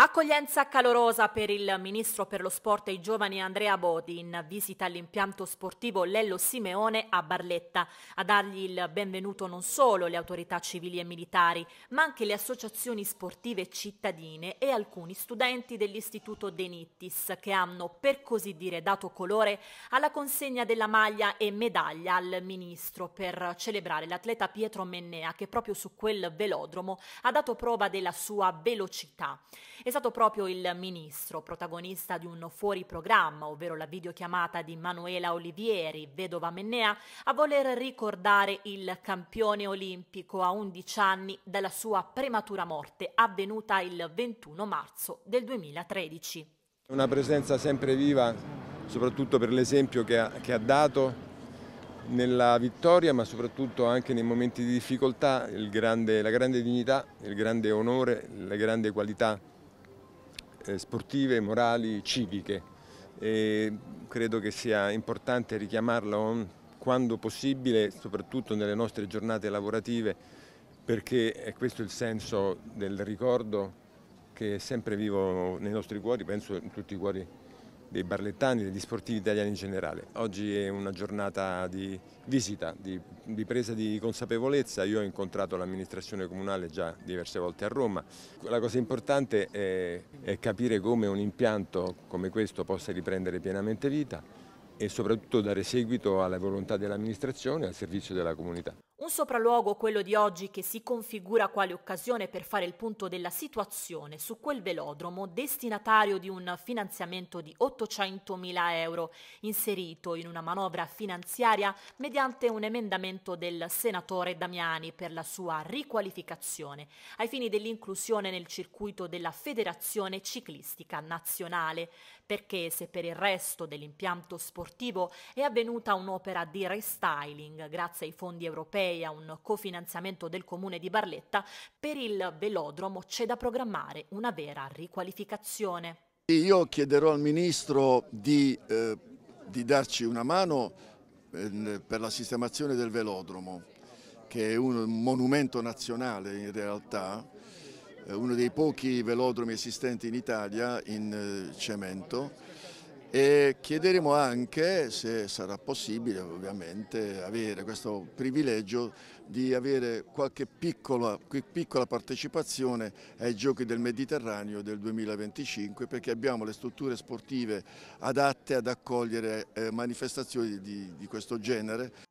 Accoglienza calorosa per il ministro per lo sport e i giovani Andrea Bodi in visita all'impianto sportivo Lello Simeone a Barletta. A dargli il benvenuto non solo le autorità civili e militari, ma anche le associazioni sportive cittadine e alcuni studenti dell'istituto Denittis che hanno per così dire dato colore alla consegna della maglia e medaglia al ministro per celebrare l'atleta Pietro Mennea che proprio su quel velodromo ha dato prova della sua velocità è stato proprio il ministro, protagonista di un fuori programma, ovvero la videochiamata di Manuela Olivieri, vedova Mennea, a voler ricordare il campione olimpico a 11 anni dalla sua prematura morte avvenuta il 21 marzo del 2013. Una presenza sempre viva, soprattutto per l'esempio che, che ha dato nella vittoria ma soprattutto anche nei momenti di difficoltà grande, la grande dignità, il grande onore, la grande qualità eh, sportive, morali, civiche. E credo che sia importante richiamarlo quando possibile, soprattutto nelle nostre giornate lavorative, perché è questo il senso del ricordo che è sempre vivo nei nostri cuori, penso in tutti i cuori dei barlettani, degli sportivi italiani in generale. Oggi è una giornata di visita, di, di presa di consapevolezza. Io ho incontrato l'amministrazione comunale già diverse volte a Roma. La cosa importante è, è capire come un impianto come questo possa riprendere pienamente vita e soprattutto dare seguito alla volontà dell'amministrazione e al servizio della comunità. Un sopralluogo, quello di oggi, che si configura quale occasione per fare il punto della situazione su quel velodromo destinatario di un finanziamento di 800 mila euro, inserito in una manovra finanziaria mediante un emendamento del senatore Damiani per la sua riqualificazione, ai fini dell'inclusione nel circuito della Federazione Ciclistica Nazionale, perché se per il resto dell'impianto sportivo è avvenuta un'opera di restyling grazie ai fondi europei, europei a un cofinanziamento del comune di Barletta, per il velodromo c'è da programmare una vera riqualificazione. Io chiederò al Ministro di, eh, di darci una mano ehm, per la sistemazione del velodromo, che è un monumento nazionale in realtà, eh, uno dei pochi velodromi esistenti in Italia in eh, cemento e chiederemo anche se sarà possibile ovviamente avere questo privilegio di avere qualche piccola, piccola, partecipazione ai giochi del Mediterraneo del 2025 perché abbiamo le strutture sportive adatte ad accogliere eh, manifestazioni di, di questo genere